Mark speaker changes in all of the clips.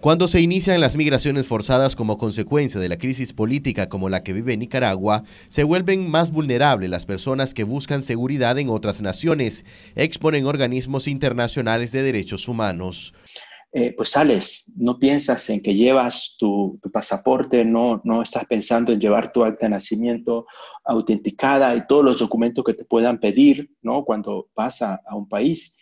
Speaker 1: Cuando se inician las migraciones forzadas como consecuencia de la crisis política como la que vive Nicaragua, se vuelven más vulnerables las personas que buscan seguridad en otras naciones, exponen organismos internacionales de derechos humanos.
Speaker 2: Eh, pues sales, no piensas en que llevas tu, pasaporte, no, no estás pensando en llevar tu acta de nacimiento autenticada y todos los documentos que te puedan pedir, ¿no? Cuando vas a, un país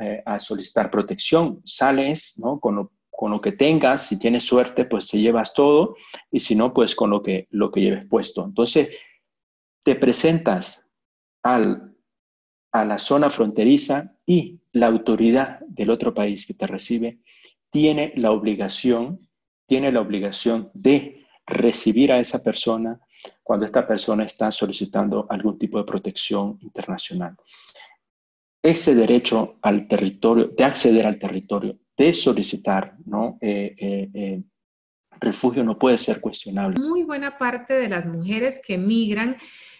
Speaker 2: eh, a solicitar protección, sales, ¿no? Con con lo que tengas, si tienes suerte, pues te llevas todo y si no, pues con lo que, lo que lleves puesto. Entonces, te presentas al, a la zona fronteriza y la autoridad del otro país que te recibe tiene la obligación, tiene la obligación de recibir a esa persona cuando esta persona está solicitando algún tipo de protección internacional. Ese derecho al territorio, de acceder al territorio, de solicitar ¿no? Eh, eh, eh, refugio no puede ser cuestionable.
Speaker 3: Muy buena parte de las mujeres que migran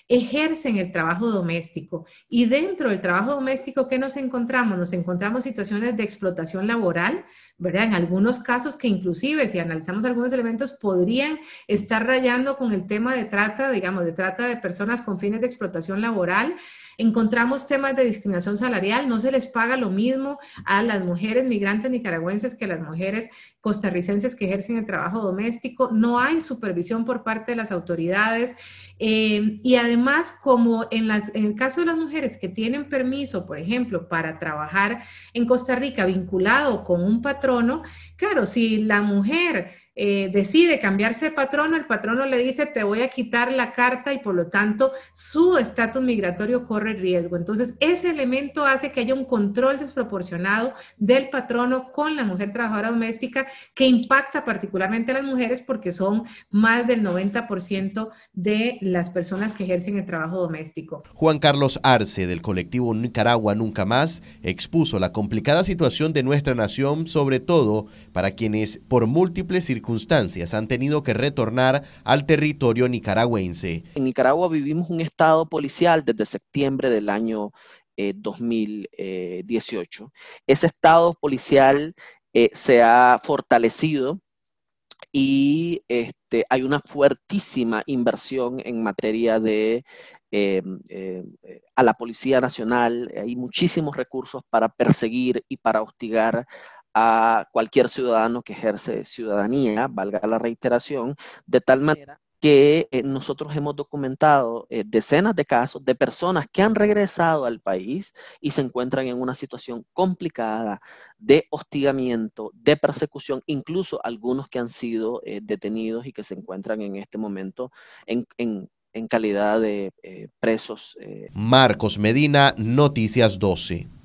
Speaker 3: ejercen el trabajo doméstico. Y dentro del trabajo doméstico, ¿qué nos encontramos? Nos encontramos situaciones de explotación laboral, ¿verdad? En algunos casos que inclusive, si analizamos algunos elementos, podrían estar rayando con el tema de trata, digamos, de trata de personas con fines de explotación laboral. Encontramos temas de discriminación salarial, no se les paga lo mismo a las mujeres migrantes nicaragüenses que a las mujeres costarricenses que ejercen el trabajo doméstico, no hay supervisión por parte de las autoridades, eh, y además, como en, las, en el caso de las mujeres que tienen permiso, por ejemplo, para trabajar en Costa Rica vinculado con un patrono, claro, si la mujer eh, decide cambiarse de patrono, el patrono le dice, te voy a quitar la carta y por lo tanto su estatus migratorio corre riesgo. Entonces, ese elemento hace que haya un control desproporcionado del patrono con la mujer trabajadora doméstica que impacta particularmente a las mujeres porque son más del 90% de las personas que ejercen el trabajo doméstico.
Speaker 1: Juan Carlos Arce del colectivo Nicaragua Nunca Más expuso la complicada situación de nuestra nación, sobre todo para quienes por múltiples circunstancias han tenido que retornar al territorio nicaragüense.
Speaker 4: En Nicaragua vivimos un estado policial desde septiembre del año 2018. Eh, eh, Ese estado policial eh, se ha fortalecido y este, hay una fuertísima inversión en materia de em, em, a la Policía Nacional. Hay muchísimos recursos para perseguir y para hostigar a cualquier ciudadano que ejerce ciudadanía, valga la reiteración, de tal manera que eh, nosotros hemos documentado eh, decenas de casos de personas que han regresado al país y se encuentran en una situación complicada de hostigamiento, de persecución, incluso algunos que han sido eh, detenidos y que se encuentran en este momento en, en calidad de presos.
Speaker 1: Marcos Medina, Noticias 12.